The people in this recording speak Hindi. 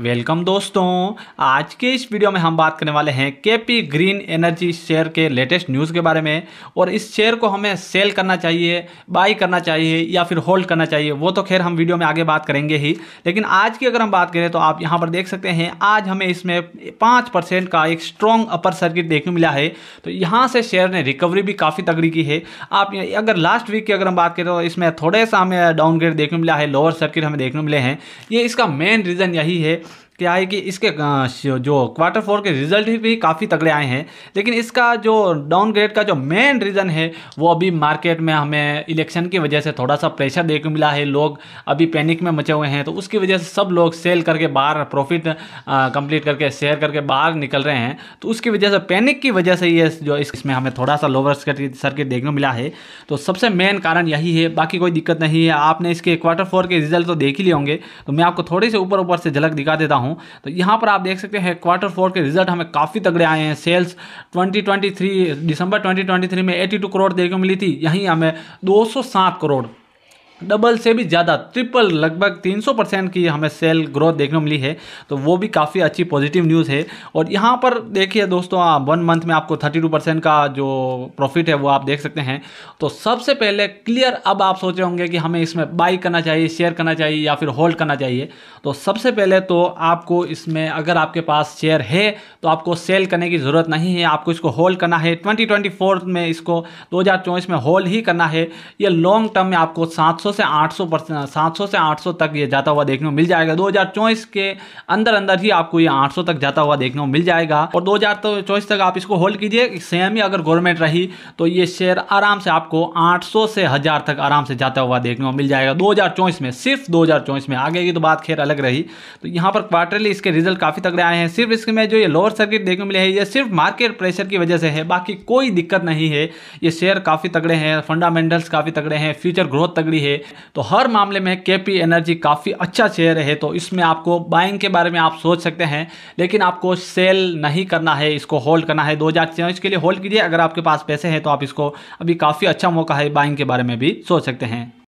वेलकम दोस्तों आज के इस वीडियो में हम बात करने वाले हैं K P Green Energy share के लेटेस्ट न्यूज़ के बारे में और इस शेयर को हमें सेल करना चाहिए बाई करना चाहिए या फिर होल्ड करना चाहिए वो तो खैर हम वीडियो में आगे बात करेंगे ही लेकिन आज की अगर हम बात करें तो आप यहाँ पर देख सकते हैं आज हमें इसमें पाँच का एक स्ट्रॉन्ग अपर सर्किट देखने मिला है तो यहाँ से शेयर ने रिकवरी भी काफ़ी तगड़ी की है आप अगर लास्ट वीक की अगर हम बात करें तो इसमें थोड़े सा हमें डाउनग्रेड देखने मिला है लोअर सर्किट हमें देखने मिले हैं ये इसका मेन रीज़न यही है क्या है कि इसके जो क्वार्टर फोर के रिजल्ट भी काफ़ी तगड़े आए हैं लेकिन इसका जो डाउनग्रेड का जो मेन रीज़न है वो अभी मार्केट में हमें इलेक्शन की वजह से थोड़ा सा प्रेशर देखने मिला है लोग अभी पैनिक में मचे हुए हैं तो उसकी वजह से सब लोग सेल करके बाहर प्रॉफिट कंप्लीट करके शेयर करके बाहर निकल रहे हैं तो उसकी वजह से पैनिक की वजह से ये जो इसमें हमें थोड़ा सा लोअर सर्किट देखने मिला है तो सबसे मेन कारण यही है बाकी कोई दिक्कत नहीं है आपने इसके क्वार्टर फोर के रिजल्ट तो देख ही लिए होंगे तो मैं आपको थोड़ी से ऊपर ऊपर से झलक दिखा देता हूँ हूँ तो यहाँ पर आप देख सकते हैं क्वार्टर फोर के रिजल्ट हमें काफ़ी तगड़े आए हैं सेल्स 2023 दिसंबर 2023 में 82 करोड़ देखने को मिली थी यहीं हमें 207 करोड़ डबल से भी ज़्यादा ट्रिपल लगभग 300 परसेंट की हमें सेल ग्रोथ देखने को मिली है तो वो भी काफ़ी अच्छी पॉजिटिव न्यूज़ है और यहाँ पर देखिए दोस्तों हाँ, वन मंथ में आपको 32 परसेंट का जो प्रॉफिट है वो आप देख सकते हैं तो सबसे पहले क्लियर अब आप सोचे होंगे कि हमें इसमें बाई करना चाहिए शेयर करना चाहिए या फिर होल्ड करना चाहिए तो सबसे पहले तो आपको इसमें अगर आपके पास शेयर है तो आपको सेल करने की ज़रूरत नहीं है आपको इसको होल्ड करना है ट्वेंटी में इसको दो में होल्ड ही करना है या लॉन्ग टर्म में आपको सात 700 से 800 परसेंट सात से 800 तक ये जाता हुआ देखने को मिल जाएगा दो के अंदर अंदर ही आपको ये 800 तक जाता हुआ देखने को मिल जाएगा और दो तो तक आप इसको होल्ड कीजिए सेम ही अगर गवर्नमेंट रही तो ये शेयर आराम से आपको 800 से हज़ार तक आराम से जाता हुआ देखने को मिल जाएगा दो में सिर्फ दो में आगे की तो बात खैर अलग रही तो यहाँ पर क्वार्टरली इसके रिजल्ट काफ़ी तगड़े आए हैं सिर्फ इसमें जो ये लोअर सर्किट देखने को मिले हैं ये सिर्फ मार्केट प्रेशर की वजह से है बाकी कोई दिक्कत नहीं है ये शेयर काफ़ी तगड़े हैं फंडामेंटल्स काफ़ी तगड़े हैं फ्यूचर ग्रोथ तगड़ी है तो हर मामले में के पी एनर्जी काफ़ी अच्छा शेयर है तो इसमें आपको बाइंग के बारे में आप सोच सकते हैं लेकिन आपको सेल नहीं करना है इसको होल्ड करना है दो हज़ार के लिए होल्ड कीजिए अगर आपके पास पैसे हैं तो आप इसको अभी काफ़ी अच्छा मौका है बाइंग के बारे में भी सोच सकते हैं